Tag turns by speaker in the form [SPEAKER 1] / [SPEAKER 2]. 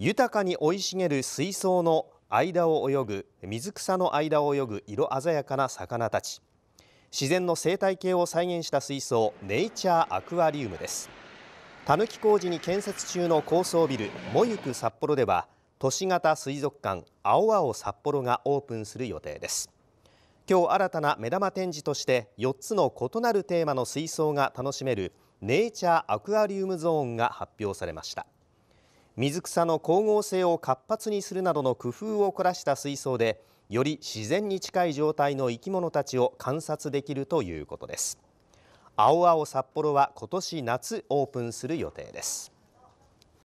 [SPEAKER 1] 豊かに生い茂る水槽の間を泳ぐ水草の間を泳ぐ色鮮やかな魚たち自然の生態系を再現した水槽ネイチャーアクアリウムですたぬき工事に建設中の高層ビルもゆく札幌では都市型水族館青青札幌がオープンする予定です今日新たな目玉展示として4つの異なるテーマの水槽が楽しめるネイチャーアクアリウムゾーンが発表されました水草の光合成を活発にするなどの工夫を凝らした水槽でより自然に近い状態の生き物たちを観察できるということです青々札幌は今年夏オープンする予定です